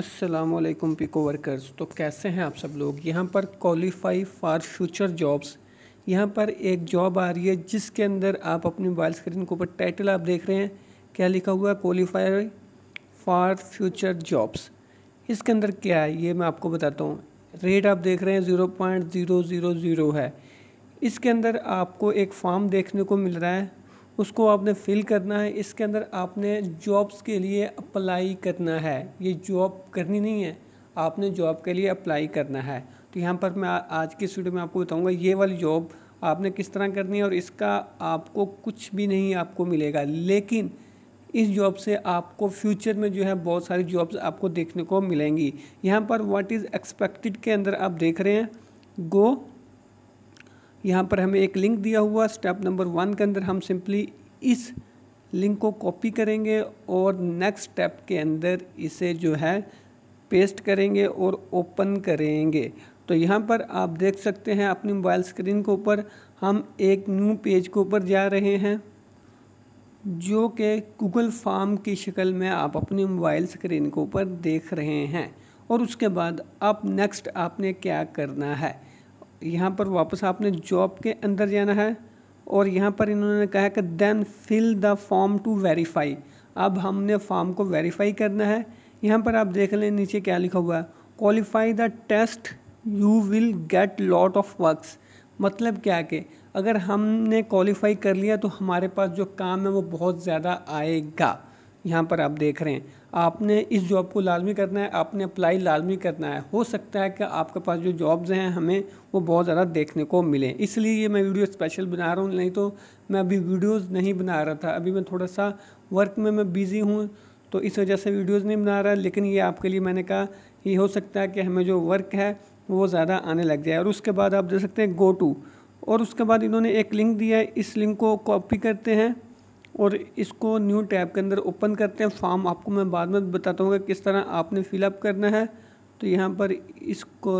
असलकुम pico workers तो कैसे हैं आप सब लोग यहाँ पर क्वालिफाई फॉर फ्यूचर जॉब्स यहाँ पर एक जॉब आ रही है जिसके अंदर आप अपनी मोबाइल स्क्रीन के ऊपर टाइटल आप देख रहे हैं क्या लिखा हुआ है क्वालिफाई फॉर फ्यूचर जॉब्स इसके अंदर क्या है ये मैं आपको बताता हूँ रेट आप देख रहे हैं zero point zero zero zero है इसके अंदर आपको एक फॉर्म देखने को मिल रहा है उसको आपने फिल करना है इसके अंदर आपने जॉब्स के लिए अप्लाई करना है ये जॉब करनी नहीं है आपने जॉब के लिए अप्लाई करना है तो यहाँ पर मैं आज की वीडियो में आपको बताऊँगा ये वाली जॉब आपने किस तरह करनी है और इसका आपको कुछ भी नहीं आपको मिलेगा लेकिन इस जॉब से आपको फ्यूचर में जो है बहुत सारी जॉब्स आपको देखने को मिलेंगी यहाँ पर व्हाट इज़ एक्सपेक्टेड के अंदर आप देख रहे हैं गो यहाँ पर हमें एक लिंक दिया हुआ स्टेप नंबर वन के अंदर हम सिंपली इस लिंक को कॉपी करेंगे और नेक्स्ट स्टेप के अंदर इसे जो है पेस्ट करेंगे और ओपन करेंगे तो यहाँ पर आप देख सकते हैं अपनी मोबाइल स्क्रीन के ऊपर हम एक न्यू पेज के ऊपर जा रहे हैं जो कि गूगल फॉर्म की शक्ल में आप अपनी मोबाइल स्क्रीन के ऊपर देख रहे हैं और उसके बाद अब नेक्स्ट आपने क्या करना है यहाँ पर वापस आपने जॉब के अंदर जाना है और यहाँ पर इन्होंने कहा कि then fill the form to verify अब हमने फॉर्म को वेरीफाई करना है यहाँ पर आप देख लें नीचे क्या लिखा हुआ है qualify the test you will get lot of works मतलब क्या कि अगर हमने क्वालिफाई कर लिया तो हमारे पास जो काम है वो बहुत ज़्यादा आएगा यहाँ पर आप देख रहे हैं आपने इस जॉब को लाजमी करना है आपने अप्लाई लाजमी करना है हो सकता है कि आपके पास जो जॉब्स हैं हमें वो बहुत ज़्यादा देखने को मिले इसलिए ये मैं वीडियो स्पेशल बना रहा हूँ नहीं तो मैं अभी वीडियोस नहीं बना रहा था अभी मैं थोड़ा सा वर्क में मैं बिज़ी हूँ तो इस वजह से वीडियोज़ नहीं बना रहा लेकिन ये आपके लिए मैंने कहा ये हो सकता है कि हमें जो वर्क है वो ज़्यादा आने लग जाए और उसके बाद आप देख सकते हैं गो टू और उसके बाद इन्होंने एक लिंक दिया है इस लिंक को कॉपी करते हैं और इसको न्यू टैब के अंदर ओपन करते हैं फॉर्म आपको मैं बाद में बताता हूँ कि किस तरह आपने फिलअप करना है तो यहाँ पर इसको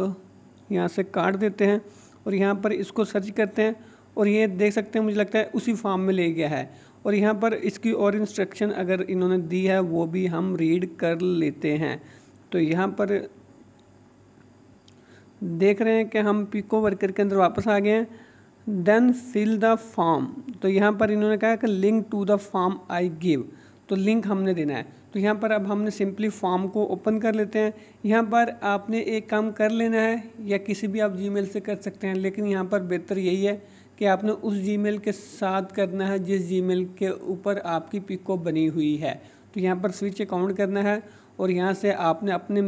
यहाँ से काट देते हैं और यहाँ पर इसको सर्च करते हैं और ये देख सकते हैं मुझे लगता है उसी फॉर्म में ले गया है और यहाँ पर इसकी और इंस्ट्रक्शन अगर इन्होंने दी है वो भी हम रीड कर लेते हैं तो यहाँ पर देख रहे हैं कि हम पिको वर्कर के अंदर वापस आ गए हैं देन फिल द फॉर्म तो यहाँ पर इन्होंने कहा कि link to the form I give तो लिंक हमने देना है तो यहाँ पर अब हमने सिंपली फॉर्म को ओपन कर लेते हैं यहाँ पर आपने एक काम कर लेना है या किसी भी आप जीमेल से कर सकते हैं लेकिन यहाँ पर बेहतर यही है कि आपने उस जीमेल के साथ करना है जिस जीमेल के ऊपर आपकी पिको बनी हुई है तो यहाँ पर स्विच अकाउंट करना है और यहाँ से आपने अपने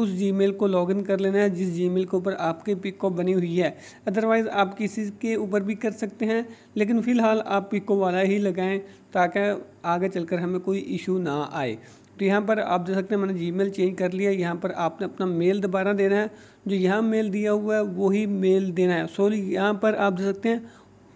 उस जी को लॉगिन कर लेना है जिस मेल के ऊपर आपकी पिको बनी हुई है अदरवाइज़ आप किसी के ऊपर भी कर सकते हैं लेकिन फ़िलहाल आप पिको वाला ही लगाएं ताकि आगे चलकर हमें कोई इशू ना आए तो यहाँ पर आप देख सकते हैं मैंने मेल चेंज कर लिया यहाँ पर आपने अपना मेल दोबारा देना है जो यहाँ मेल दिया हुआ है वही मेल देना है सॉरी यहाँ पर आप देख सकते हैं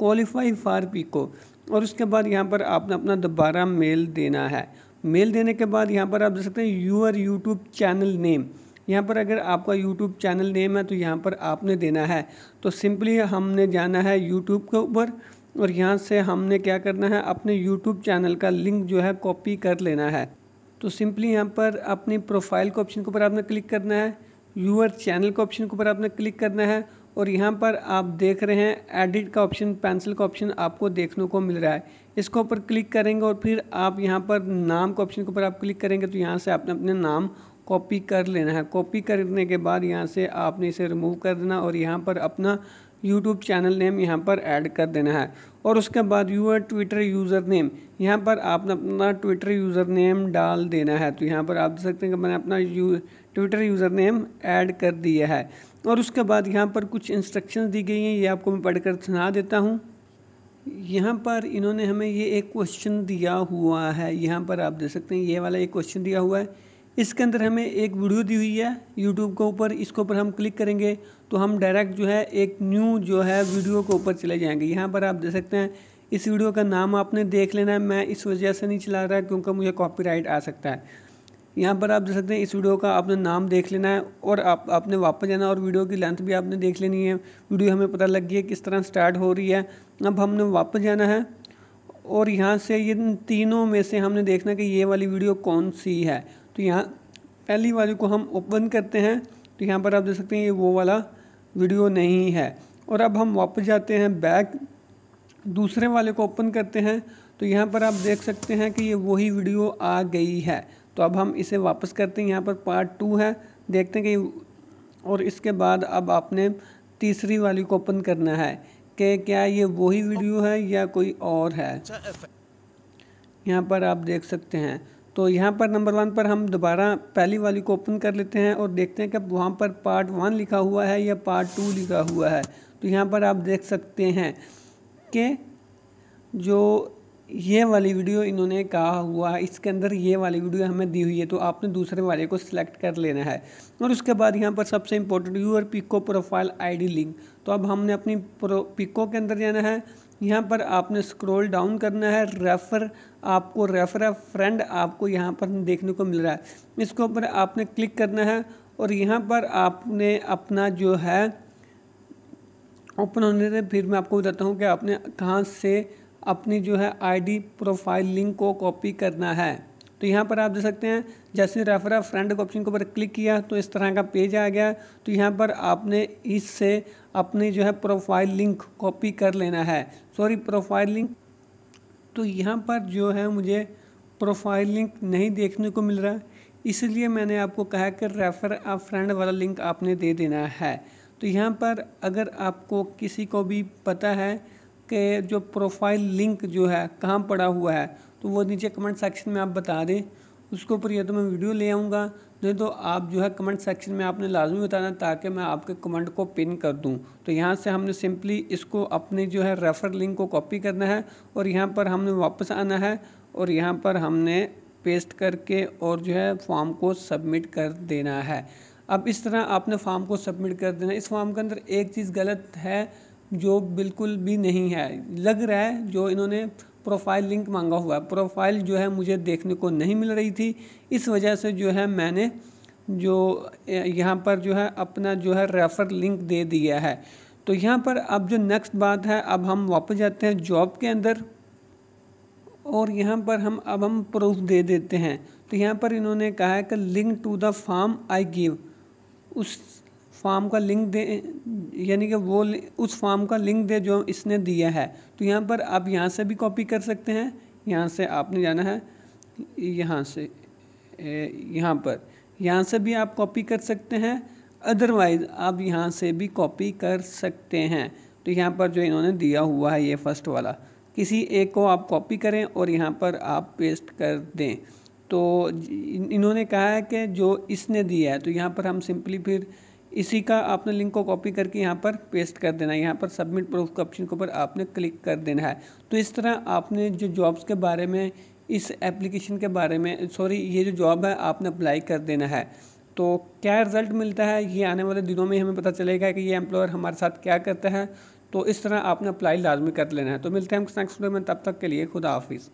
क्वालिफाई फार पिको और उसके बाद यहाँ पर आपने अपना दोबारा मेल देना है मेल देने के बाद यहाँ पर आप देख सकते हैं यूअर यूट्यूब चैनल नेम यहाँ पर अगर आपका यूट्यूब चैनल नेम है तो यहाँ पर आपने देना है तो सिंपली हमने जाना है यूट्यूब के ऊपर और यहाँ से हमने क्या करना है अपने यूट्यूब चैनल का लिंक जो है कॉपी कर लेना है तो सिंपली यहाँ पर अपनी प्रोफाइल के ऑप्शन के ऊपर आपने क्लिक करना है यूअर चैनल के ऑप्शन के ऊपर आपने क्लिक करना है और यहाँ पर आप देख रहे हैं एडिट का ऑप्शन पेंसिल का ऑप्शन आपको देखने को मिल रहा है इसके ऊपर क्लिक करेंगे और फिर आप यहाँ पर नाम का ऑप्शन के ऊपर आप क्लिक करेंगे तो यहाँ से आपने अपने नाम कॉपी कर लेना है कॉपी करने के बाद यहाँ से आपने इसे रिमूव कर देना और यहाँ पर अपना यूट्यूब चैनल नेम यहाँ पर ऐड कर देना है और उसके बाद यूर ट्विटर यूज़र नेम यहाँ पर आपने अपना ट्विटर यूज़र नेम डाल देना है तो यहाँ पर आप देख सकते हैं कि मैंने अपना यू ट्विटर यूज़र नेम ऐड कर दिया है और उसके बाद यहाँ पर कुछ इंस्ट्रक्शन दी गई हैं ये आपको मैं पढ़कर सुना देता हूँ यहाँ पर इन्होंने हमें ये एक क्वेश्चन दिया हुआ है यहाँ पर आप देख सकते हैं ये वाला एक क्वेश्चन दिया हुआ है इसके अंदर हमें एक वीडियो दी हुई है यूट्यूब के ऊपर इसके ऊपर हम क्लिक करेंगे तो हम डायरेक्ट जो है एक न्यू जो है वीडियो के ऊपर चले जाएंगे यहाँ पर आप देख सकते हैं इस वीडियो का नाम आपने देख लेना है मैं इस वजह से नहीं चला रहा क्योंकि मुझे कॉपीराइट आ सकता है यहाँ पर आप देख सकते हैं इस वीडियो का आपने नाम देख लेना है और आप आपने वापस जाना और वीडियो की लेंथ भी आपने देख लेनी है वीडियो हमें पता लग गई है किस तरह स्टार्ट हो रही है अब हमने वापस जाना है और यहाँ से ये तीनों में से हमने देखना कि ये वाली वीडियो कौन सी है तो यहाँ पहली वाली को हम ओपन करते हैं तो यहाँ पर आप देख सकते हैं ये वो वाला वीडियो नहीं है और अब हम वापस जाते हैं बैक दूसरे वाले को ओपन करते हैं तो यहाँ पर आप देख सकते हैं कि ये वही वीडियो आ गई है तो अब हम इसे वापस करते हैं यहाँ पर पार्ट टू है देखते हैं कि और इसके बाद अब आपने तीसरी वाली को ओपन करना है कि क्या ये वही वीडियो है या कोई और है अच्छा, यहाँ पर आप देख सकते हैं तो यहाँ पर नंबर वन पर हम दोबारा पहली वाली को ओपन कर लेते हैं और देखते हैं कि वहाँ पर पार्ट वन लिखा हुआ है या पार्ट टू लिखा हुआ है तो यहाँ पर आप देख सकते हैं कि जो ये वाली वीडियो इन्होंने कहा हुआ है इसके अंदर ये वाली वीडियो हमें दी हुई है तो आपने दूसरे वाले को सिलेक्ट कर लेना है और उसके बाद यहाँ पर सबसे इंपॉर्टेंट यूर पिको प्रोफाइल आईडी लिंक तो अब हमने अपनी प्रो पिको के अंदर जाना है यहाँ पर आपने स्क्रॉल डाउन करना है रेफ़र आपको रेफ़र है फ्रेंड आपको यहाँ पर देखने को मिल रहा है इसके ऊपर आपने क्लिक करना है और यहाँ पर आपने अपना जो है ओपन होने से फिर मैं आपको बताता हूँ कि आपने कहाँ से अपनी जो है आईडी प्रोफाइल लिंक को कॉपी करना है तो यहाँ पर आप देख सकते हैं जैसे रेफर फ्रेंड के ऑप्शन के ऊपर क्लिक किया तो इस तरह का पेज आ गया तो यहाँ पर आपने इससे अपनी जो है प्रोफाइल लिंक कॉपी कर लेना है सॉरी प्रोफाइल लिंक तो यहाँ पर जो है मुझे प्रोफाइल लिंक नहीं देखने को मिल रहा इसलिए मैंने आपको कहा कि रेफ़र आ फ्रेंड वाला लिंक आपने दे देना है तो यहाँ पर अगर आपको किसी को भी पता है के जो प्रोफाइल लिंक जो है कहाँ पड़ा हुआ है तो वो नीचे कमेंट सेक्शन में आप बता दें उसके ऊपर ये तो मैं वीडियो ले आऊँगा नहीं तो आप जो है कमेंट सेक्शन में आपने लाजमी बताना ताकि मैं आपके कमेंट को पिन कर दूं तो यहाँ से हमने सिंपली इसको अपने जो है रेफ़र लिंक को कॉपी करना है और यहाँ पर हमने वापस आना है और यहाँ पर हमने पेस्ट करके और जो है फॉर्म को सबमिट कर देना है अब इस तरह आपने फॉर्म को सबमिट कर देना इस फॉर्म के अंदर एक चीज़ गलत है जो बिल्कुल भी नहीं है लग रहा है जो इन्होंने प्रोफाइल लिंक मांगा हुआ है प्रोफाइल जो है मुझे देखने को नहीं मिल रही थी इस वजह से जो है मैंने जो यहाँ पर जो है अपना जो है रेफ़र लिंक दे दिया है तो यहाँ पर अब जो नेक्स्ट बात है अब हम वापस जाते हैं जॉब के अंदर और यहाँ पर हम अब हम प्रूफ दे देते हैं तो यहाँ पर इन्होंने कहा है कि link to the form I give उस फॉर्म का लिंक दे यानी कि वो उस फॉर्म का लिंक दे जो इसने दिया है तो यहाँ पर आप यहाँ से भी कॉपी कर सकते हैं यहाँ से आपने जाना है यहाँ से यहाँ पर यहाँ से भी आप कॉपी कर सकते हैं अदरवाइज़ आप यहाँ से भी कॉपी कर सकते हैं तो यहाँ पर जो इन्होंने दिया हुआ है ये फर्स्ट वाला किसी एक को आप कॉपी करें और यहाँ पर आप पेस्ट कर दें तो इन्होंने कहा है कि जो इसने दिया है तो यहाँ पर हम सिंपली फिर इसी का आपने लिंक को कॉपी करके यहाँ पर पेस्ट कर देना है यहाँ पर सबमिट प्रूफ के ऑप्शन के ऊपर आपने क्लिक कर देना है तो इस तरह आपने जो जॉब्स के बारे में इस एप्लीकेशन के बारे में सॉरी ये जो जॉब है आपने अप्लाई कर देना है तो क्या रिज़ल्ट मिलता है ये आने वाले दिनों में हमें पता चलेगा कि ये एम्प्लॉयर हमारे साथ क्या करता है तो इस तरह आपने अप्लाई लाजमी कर लेना है तो मिलते हैं हम नेक्स्ट वीडियो में तब तक के लिए खुदा हाफिज़